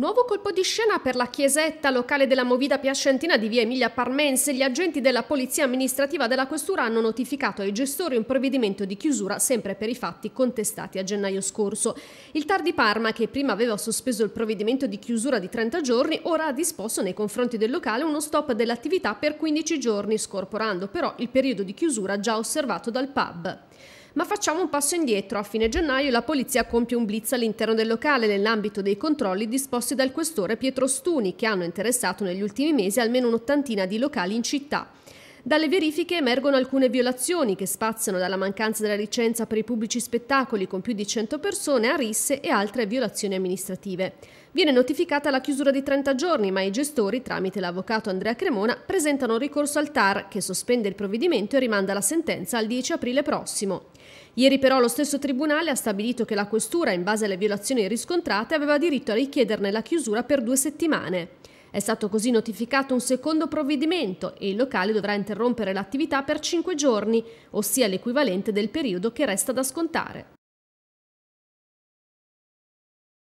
Nuovo colpo di scena per la chiesetta locale della Movida Piacentina di via Emilia Parmense. Gli agenti della Polizia Amministrativa della Questura hanno notificato ai gestori un provvedimento di chiusura sempre per i fatti contestati a gennaio scorso. Il Tar di Parma, che prima aveva sospeso il provvedimento di chiusura di 30 giorni, ora ha disposto nei confronti del locale uno stop dell'attività per 15 giorni, scorporando però il periodo di chiusura già osservato dal pub. Ma facciamo un passo indietro. A fine gennaio la polizia compie un blitz all'interno del locale nell'ambito dei controlli disposti dal questore Pietro Stuni, che hanno interessato negli ultimi mesi almeno un'ottantina di locali in città. Dalle verifiche emergono alcune violazioni che spaziano dalla mancanza della licenza per i pubblici spettacoli con più di 100 persone a risse e altre violazioni amministrative. Viene notificata la chiusura di 30 giorni, ma i gestori, tramite l'avvocato Andrea Cremona, presentano ricorso al TAR che sospende il provvedimento e rimanda la sentenza al 10 aprile prossimo. Ieri però lo stesso tribunale ha stabilito che la questura, in base alle violazioni riscontrate, aveva diritto a richiederne la chiusura per due settimane. È stato così notificato un secondo provvedimento e il locale dovrà interrompere l'attività per cinque giorni, ossia l'equivalente del periodo che resta da scontare.